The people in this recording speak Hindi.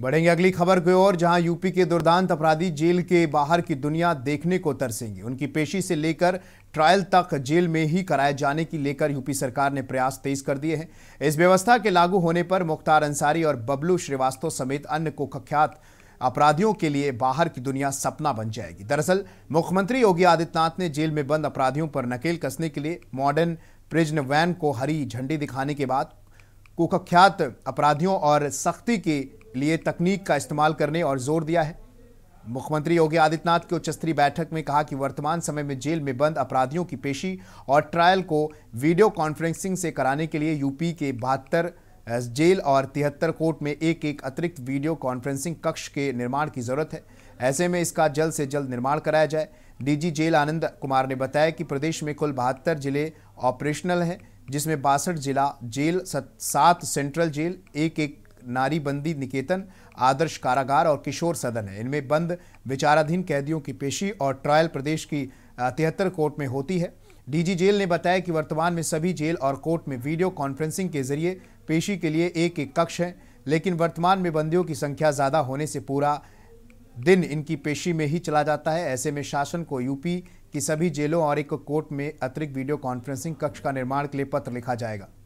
बढ़ेंगे अगली खबर की ओर जहां यूपी के दुर्दांत अपराधी जेल के बाहर की दुनिया देखने को तरसेंगे उनकी पेशी से लेकर ट्रायल तक जेल में ही कराए जाने की लेकर यूपी सरकार ने प्रयास तेज कर दिए हैं इस व्यवस्था के लागू होने पर मुख्तार अंसारी और बबलू श्रीवास्तव समेत अन्य को कुख्यात अपराधियों के लिए बाहर की दुनिया सपना बन जाएगी दरअसल मुख्यमंत्री योगी आदित्यनाथ ने जेल में बंद अपराधियों पर नकेल कसने के लिए मॉडर्न प्रिजन वैन को हरी झंडी दिखाने के बाद कुख्यात अपराधियों और सख्ती के लिए तकनीक का इस्तेमाल करने और जोर दिया है मुख्यमंत्री योगी आदित्यनाथ की उच्च स्तरीय बैठक में कहा कि वर्तमान समय में जेल में बंद अपराधियों की पेशी और ट्रायल को वीडियो कॉन्फ्रेंसिंग से कराने के लिए यूपी के बहत्तर जेल और तिहत्तर कोर्ट में एक एक अतिरिक्त वीडियो कॉन्फ्रेंसिंग कक्ष के निर्माण की जरूरत है ऐसे में इसका जल्द से जल्द निर्माण कराया जाए डीजी जेल आनंद कुमार ने बताया कि प्रदेश में कुल बहत्तर जिले ऑपरेशनल हैं जिसमें बासठ जिला जेल सात सेंट्रल जेल एक एक नारी बंदी निकेतन आदर्श कारागार और किशोर सदन है इनमें बंद विचाराधीन कैदियों की पेशी और ट्रायल प्रदेश की तिहत्तर कोर्ट में होती है डीजी जेल ने बताया कि वर्तमान में सभी जेल और कोर्ट में वीडियो कॉन्फ्रेंसिंग के जरिए पेशी के लिए एक एक कक्ष है लेकिन वर्तमान में बंदियों की संख्या ज़्यादा होने से पूरा दिन इनकी पेशी में ही चला जाता है ऐसे में शासन को यूपी की सभी जेलों और एक कोर्ट में अतिरिक्त वीडियो कॉन्फ्रेंसिंग कक्ष का निर्माण के लिए पत्र लिखा जाएगा